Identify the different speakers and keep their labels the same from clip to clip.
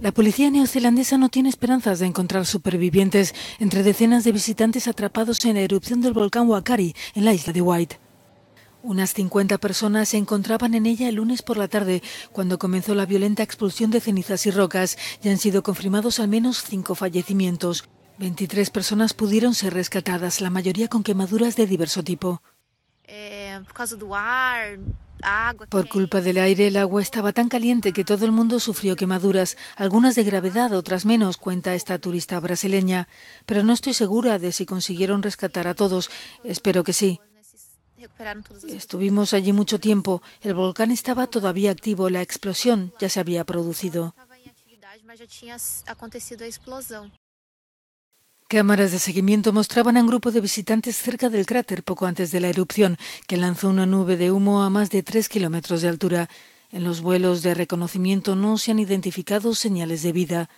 Speaker 1: La policía neozelandesa no tiene esperanzas de encontrar supervivientes entre decenas de visitantes atrapados en la erupción del volcán Wakari en la isla de White. Unas 50 personas se encontraban en ella el lunes por la tarde, cuando comenzó la violenta expulsión de cenizas y rocas, y han sido confirmados al menos cinco fallecimientos. 23 personas pudieron ser rescatadas, la mayoría con quemaduras de diverso tipo. Eh, por culpa del aire, el agua estaba tan caliente que todo el mundo sufrió quemaduras, algunas de gravedad, otras menos, cuenta esta turista brasileña. Pero no estoy segura de si consiguieron rescatar a todos. Espero que sí. Estuvimos allí mucho tiempo. El volcán estaba todavía activo. La explosión ya se había producido. Cámaras de seguimiento mostraban a un grupo de visitantes cerca del cráter poco antes de la erupción, que lanzó una nube de humo a más de tres kilómetros de altura. En los vuelos de reconocimiento no se han identificado señales de vida.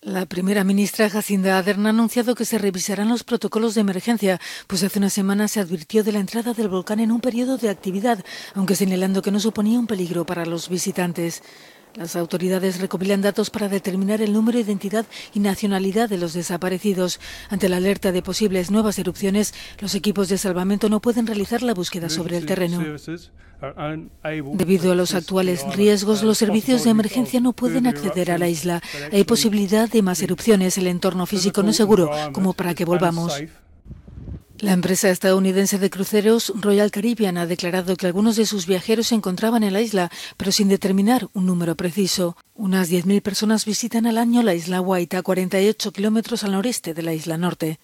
Speaker 1: La primera ministra Jacinda Ardern ha anunciado que se revisarán los protocolos de emergencia, pues hace una semana se advirtió de la entrada del volcán en un periodo de actividad, aunque señalando que no suponía un peligro para los visitantes. Las autoridades recopilan datos para determinar el número, identidad y nacionalidad de los desaparecidos. Ante la alerta de posibles nuevas erupciones, los equipos de salvamento no pueden realizar la búsqueda sobre el terreno. Debido a los actuales riesgos, los servicios de emergencia no pueden acceder a la isla. Hay posibilidad de más erupciones. El entorno físico no es seguro como para que volvamos. La empresa estadounidense de cruceros Royal Caribbean ha declarado que algunos de sus viajeros se encontraban en la isla, pero sin determinar un número preciso. Unas 10.000 personas visitan al año la isla White, 48 kilómetros al noreste de la isla norte.